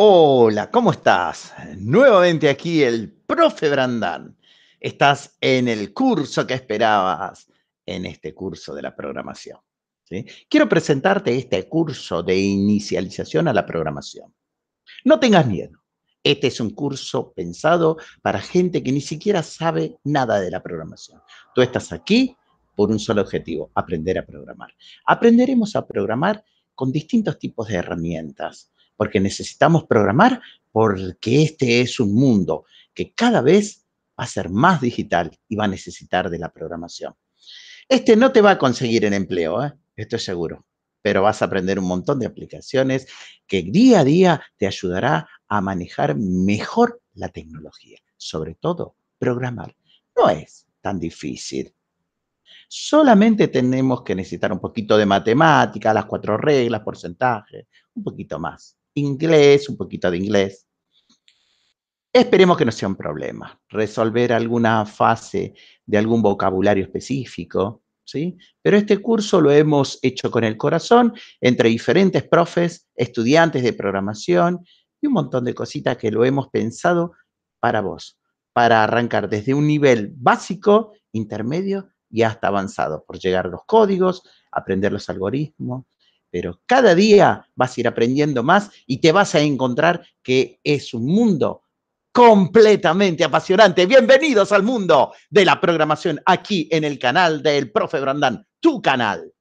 Hola, ¿cómo estás? Nuevamente aquí el profe Brandán. Estás en el curso que esperabas, en este curso de la programación. Quiero presentarte este curso de inicialización a la programación. No tengas miedo. Este es un curso pensado para gente que ni siquiera sabe nada de la programación. Tú estás aquí por un solo objetivo, aprender a programar. Aprenderemos a programar con distintos tipos de herramientas porque necesitamos programar, porque este es un mundo que cada vez va a ser más digital y va a necesitar de la programación. Este no te va a conseguir el empleo, ¿eh? esto es seguro, pero vas a aprender un montón de aplicaciones que día a día te ayudará a manejar mejor la tecnología, sobre todo programar. No es tan difícil. Solamente tenemos que necesitar un poquito de matemática, las cuatro reglas, porcentaje, un poquito más. Inglés, un poquito de inglés. Esperemos que no sea un problema. Resolver alguna fase de algún vocabulario específico, ¿sí? Pero este curso lo hemos hecho con el corazón entre diferentes profes, estudiantes de programación y un montón de cositas que lo hemos pensado para vos, para arrancar desde un nivel básico, intermedio ya está avanzado por llegar a los códigos, aprender los algoritmos, pero cada día vas a ir aprendiendo más y te vas a encontrar que es un mundo completamente apasionante. Bienvenidos al mundo de la programación aquí en el canal del profe Brandán, tu canal.